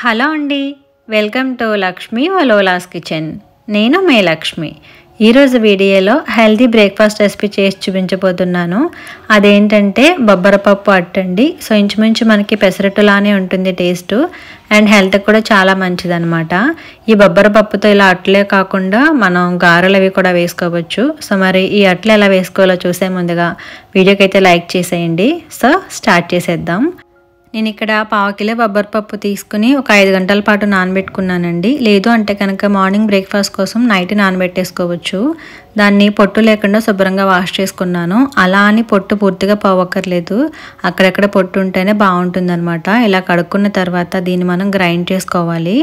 hello అండి welcome to Lakshmi వలోలాస్ kitchen నేను మే లక్ష్మి ఈరోజు వీడియోలో హెల్దీ బ్రేక్ఫాస్ట్ రెసిపీ చేసి చూపించబోతున్నాను అదేంటంటే బొబ్బరపప్పు అట్టండి సో ఇంచుమించు మనకి పెసరట్టులానే ఉంటుంది టేస్ట్ అండ్ హెల్త్ కూడా చాలా మంచిదనమాట ఈ బొబ్బరపప్పుతో ఇలా అట్లే కాకుండా మనం గారెలు అవి కూడా వేసుకోవచ్చు సో మరి ఈ అట్లు ఎలా వేసుకోవాలో చూసే ముందుగా వీడియోకి అయితే లైక్ చేసేయండి సో స్టార్ట్ చేసేద్దాం నేను ఇక్కడ పావు కిలో బొబ్బరి పప్పు తీసుకుని ఒక ఐదు గంటల పాటు నానబెట్టుకున్నానండి లేదు అంటే కనుక మార్నింగ్ బ్రేక్ఫాస్ట్ కోసం నైట్ నానబెట్టేసుకోవచ్చు దాన్ని పొట్టు లేకుండా శుభ్రంగా వాష్ చేసుకున్నాను అలా అని పొట్టు పూర్తిగా పోవక్కర్లేదు అక్కడెక్కడ పొట్టు ఉంటేనే బాగుంటుంది ఇలా కడుక్కున్న తర్వాత దీన్ని మనం గ్రైండ్ చేసుకోవాలి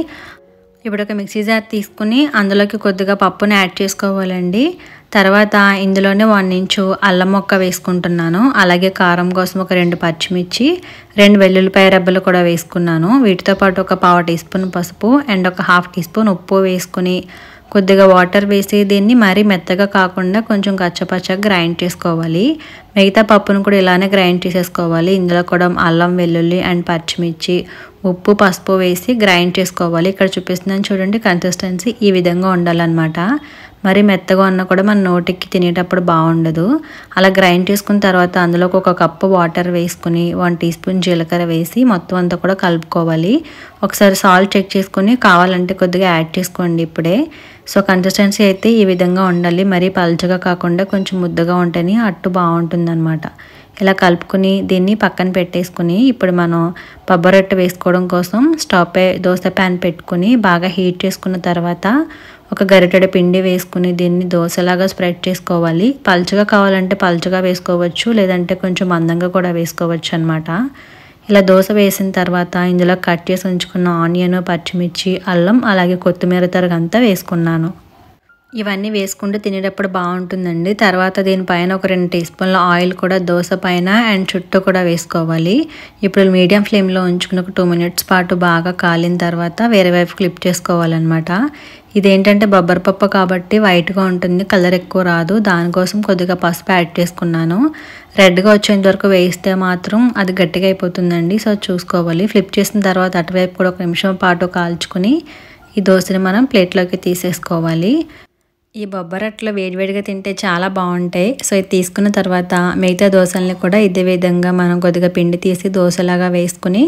ఇప్పుడు ఒక మిక్సీ జార్ తీసుకుని అందులోకి కొద్దిగా పప్పుని యాడ్ చేసుకోవాలండి తర్వాత ఇందులోనే వన్ ఇంచు అల్లం మొక్క వేసుకుంటున్నాను అలాగే కారం కోసం ఒక రెండు పచ్చిమిర్చి రెండు వెల్లుల్లిపాయ రెబ్బలు కూడా వేసుకున్నాను వీటితో పాటు ఒక పావు టీ స్పూన్ పసుపు అండ్ ఒక హాఫ్ టీ స్పూన్ ఉప్పు వేసుకుని కొద్దిగా వాటర్ వేసి దీన్ని మరీ మెత్తగా కాకుండా కొంచెం కచ్చపచ్చగా గ్రైండ్ చేసుకోవాలి మిగతా పప్పును కూడా ఇలానే గ్రైండ్ చేసేసుకోవాలి ఇందులో కూడా అల్లం వెల్లుల్లి అండ్ పచ్చిమిర్చి ఉప్పు పసుపు వేసి గ్రైండ్ చేసుకోవాలి ఇక్కడ చూపిస్తున్నాను చూడండి కన్సిస్టెన్సీ ఈ విధంగా ఉండాలన్నమాట మరి మెత్తగా ఉన్నా కూడా మన నోటికి తినేటప్పుడు బాగుండదు అలా గ్రైండ్ చేసుకున్న తర్వాత అందులోకి ఒక కప్పు వాటర్ వేసుకుని వన్ టీ స్పూన్ జీలకర్ర వేసి మొత్తం అంతా కూడా కలుపుకోవాలి ఒకసారి సాల్ట్ చెక్ చేసుకుని కావాలంటే కొద్దిగా యాడ్ చేసుకోండి ఇప్పుడే సో కన్సిస్టెన్సీ అయితే ఈ విధంగా ఉండాలి మరీ పల్చగా కాకుండా కొంచెం ముద్దగా ఉంటేనే అట్టు బాగుంటుంది ఇలా కలుపుకుని దీన్ని పక్కన పెట్టేసుకుని ఇప్పుడు మనం పబ్బరొట్టె వేసుకోవడం కోసం స్టవ్ దోశ ప్యాన్ పెట్టుకుని బాగా హీట్ చేసుకున్న తర్వాత ఒక గరిటెడ పిండి వేసుకుని దీన్ని దోశలాగా స్ప్రెడ్ చేసుకోవాలి పలుచగా కావాలంటే పలుచగా వేసుకోవచ్చు లేదంటే కొంచెం మందంగా కూడా వేసుకోవచ్చు అనమాట ఇలా దోశ వేసిన తర్వాత ఇందులో కట్ చేసి ఉంచుకున్న ఆనియన్ పచ్చిమిర్చి అల్లం అలాగే కొత్తిమీర తరగంతా వేసుకున్నాను ఇవన్నీ వేసుకుంటూ తినేటప్పుడు బాగుంటుందండి తర్వాత దీనిపైన ఒక రెండు టీ స్పూన్ల ఆయిల్ కూడా దోశ పైన అండ్ చుట్టూ కూడా వేసుకోవాలి ఇప్పుడు మీడియం ఫ్లేమ్లో ఉంచుకుని ఒక టూ మినిట్స్ పాటు బాగా కాలిన తర్వాత వేరే వైపు క్లిప్ చేసుకోవాలన్నమాట ఇదేంటంటే పప్పు కాబట్టి వైట్గా ఉంటుంది కలర్ ఎక్కువ రాదు దానికోసం కొద్దిగా పసుపు యాడ్ చేసుకున్నాను రెడ్గా వచ్చేంత వరకు వేయిస్తే మాత్రం అది గట్టిగా అయిపోతుందండి సో చూసుకోవాలి ఫ్లిప్ చేసిన తర్వాత అటువైపు కూడా ఒక నిమిషం పాటు కాల్చుకుని ఈ దోశని మనం ప్లేట్లోకి తీసేసుకోవాలి ఈ బొబ్బరట్లు వేడివేడిగా తింటే చాలా బాగుంటాయి సో ఇది తీసుకున్న తర్వాత మిగతా దోశల్ని కూడా ఇదే విధంగా మనం కొద్దిగా పిండి తీసి దోశలాగా వేసుకుని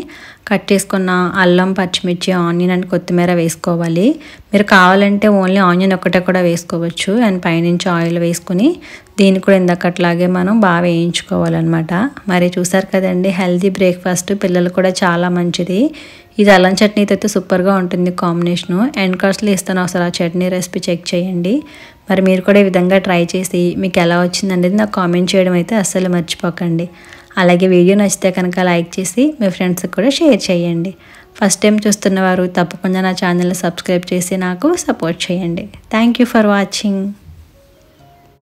కట్ చేసుకున్న అల్లం పచ్చిమిర్చి ఆనియన్ అండ్ కొత్తిమీర వేసుకోవాలి మీరు కావాలంటే ఓన్లీ ఆనియన్ ఒకటే కూడా వేసుకోవచ్చు అండ్ పైనుంచి ఆయిల్ వేసుకుని దీన్ని కూడా ఇందాకట్లాగే మనం బాగా వేయించుకోవాలన్నమాట మరి చూసారు కదండి హెల్తీ బ్రేక్ఫాస్ట్ పిల్లలు కూడా చాలా మంచిది ఇది అల్లం చట్నీతో అయితే సూపర్గా ఉంటుంది కాంబినేషను ఎండ్ కాస్ట్లు ఇస్తాను అసలు ఆ చట్నీ రెసిపీ చెక్ చేయండి మరి మీరు కూడా ఈ విధంగా ట్రై చేసి మీకు ఎలా వచ్చిందండి నాకు కామెంట్ చేయడం అయితే అస్సలు మర్చిపోకండి అలాగే వీడియో నచ్చితే కనుక లైక్ చేసి మీ ఫ్రెండ్స్కి కూడా షేర్ చేయండి ఫస్ట్ టైం చూస్తున్న వారు తప్పకుండా నా ఛానల్ని సబ్స్క్రైబ్ చేసి నాకు సపోర్ట్ చేయండి థ్యాంక్ ఫర్ వాచింగ్